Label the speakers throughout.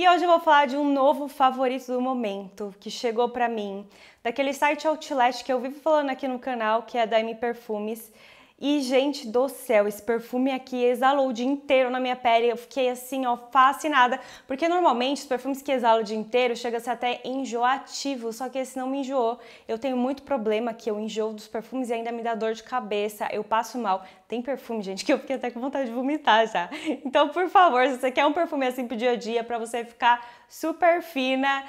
Speaker 1: E hoje eu vou falar de um novo favorito do momento que chegou para mim, daquele site Outlet que eu vivo falando aqui no canal, que é da M Perfumes. E, gente do céu, esse perfume aqui exalou o dia inteiro na minha pele. Eu fiquei assim, ó, fascinada. Porque normalmente os perfumes que exalam o dia inteiro chegam a ser até enjoativo, só que esse não me enjoou. Eu tenho muito problema que eu enjoo dos perfumes e ainda me dá dor de cabeça, eu passo mal. Tem perfume, gente, que eu fiquei até com vontade de vomitar já. Então, por favor, se você quer um perfume assim pro dia a dia, pra você ficar super fina,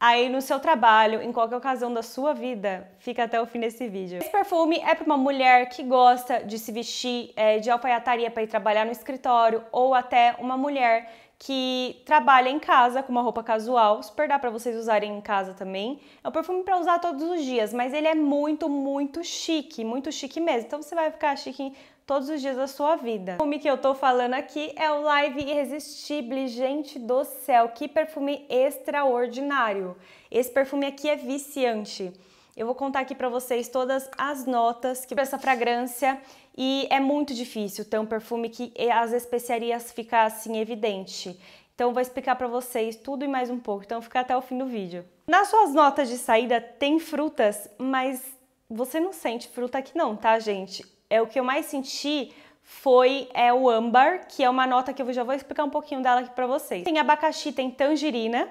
Speaker 1: aí no seu trabalho, em qualquer ocasião da sua vida, fica até o fim desse vídeo. Esse perfume é para uma mulher que gosta de se vestir é, de alfaiataria para ir trabalhar no escritório ou até uma mulher que trabalha em casa com uma roupa casual, super dá para vocês usarem em casa também. É um perfume para usar todos os dias, mas ele é muito, muito chique, muito chique mesmo. Então você vai ficar chique todos os dias da sua vida. O perfume que eu tô falando aqui é o Live Irresistible, gente do céu, que perfume extraordinário. Esse perfume aqui é viciante. Eu vou contar aqui para vocês todas as notas que essa fragrância e é muito difícil ter um perfume que eh, as especiarias ficam assim evidente. Então vou explicar para vocês tudo e mais um pouco. Então fica até o fim do vídeo. Nas suas notas de saída tem frutas, mas você não sente fruta aqui não, tá, gente? é, o que eu mais senti foi é, o âmbar, que é uma nota que eu já vou explicar um pouquinho dela aqui para vocês. Tem abacaxi, tem tangerina,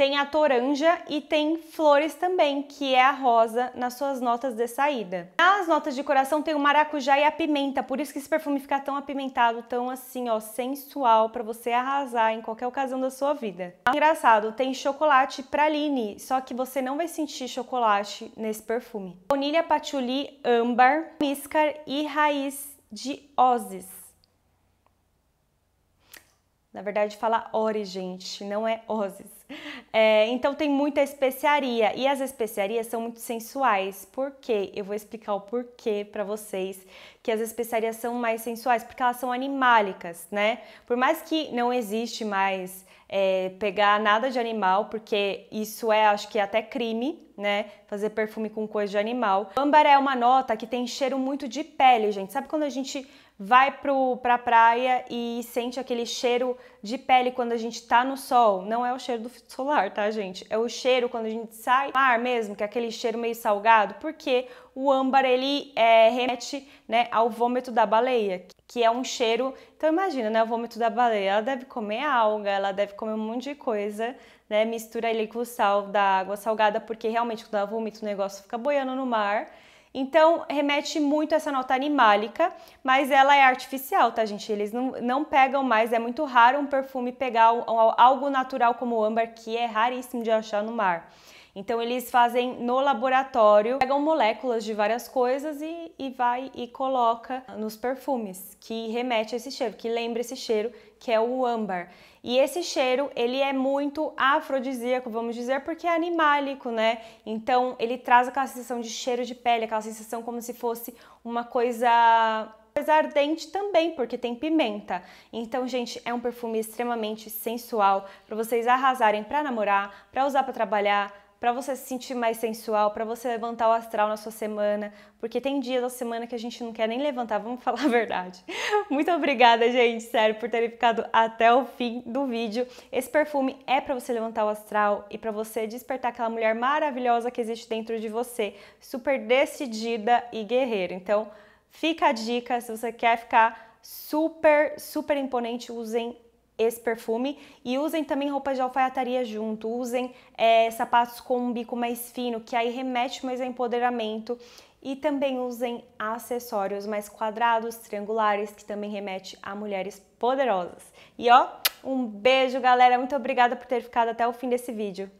Speaker 1: tem a toranja e tem flores também, que é a rosa nas suas notas de saída. Nas notas de coração tem o maracujá e a pimenta, por isso que esse perfume fica tão apimentado, tão assim, ó, sensual para você arrasar em qualquer ocasião da sua vida. Engraçado, tem chocolate praline, só que você não vai sentir chocolate nesse perfume. Baunilha, patchouli, âmbar, miscar e raiz de ozes. Na verdade, fala ore, gente, não é ozes. É, então tem muita especiaria e as especiarias são muito sensuais. Por quê? Eu vou explicar o porquê para vocês que as especiarias são mais sensuais, porque elas são animálicas, né? Por mais que não existe mais é, pegar nada de animal, porque isso é, acho que até crime, né? Fazer perfume com coisa de animal. O âmbar é uma nota que tem cheiro muito de pele, gente. Sabe quando a gente vai para pra praia e sente aquele cheiro de pele quando a gente tá no sol? Não é o cheiro do solar, tá, gente? É o cheiro quando a gente sai do mar mesmo, que é aquele cheiro meio salgado, porque o âmbar, ele é, remete né, ao vômito da baleia, que é um cheiro... Então imagina, né, o vômito da baleia, ela deve comer alga, ela deve comer um monte de coisa, né, mistura ele com o sal da água salgada, porque realmente quando ela vomita o negócio fica boiando no mar, então, remete muito a essa nota animálica, mas ela é artificial, tá, gente? Eles não, não pegam mais, é muito raro um perfume pegar algo natural como o âmbar, que é raríssimo de achar no mar. Então eles fazem no laboratório, pegam moléculas de várias coisas e, e vai e coloca nos perfumes, que remete a esse cheiro, que lembra esse cheiro que é o âmbar. E esse cheiro, ele é muito afrodisíaco, vamos dizer, porque é animálico, né? Então, ele traz aquela sensação de cheiro de pele, aquela sensação como se fosse uma coisa coisa ardente também, porque tem pimenta. Então, gente, é um perfume extremamente sensual para vocês arrasarem para namorar, para usar para trabalhar, para você se sentir mais sensual, para você levantar o astral na sua semana, porque tem dias da semana que a gente não quer nem levantar, vamos falar a verdade. Muito obrigada, gente, sério, por terem ficado até o fim do vídeo. Esse perfume é para você levantar o astral e para você despertar aquela mulher maravilhosa que existe dentro de você, super decidida e guerreira. Então, fica a dica, se você quer ficar super, super imponente, usem esse perfume e usem também roupas de alfaiataria junto, usem é, sapatos com um bico mais fino, que aí remete mais a empoderamento. E também usem acessórios mais quadrados, triangulares, que também remete a mulheres poderosas. E ó, um beijo, galera. Muito obrigada por ter ficado até o fim desse vídeo.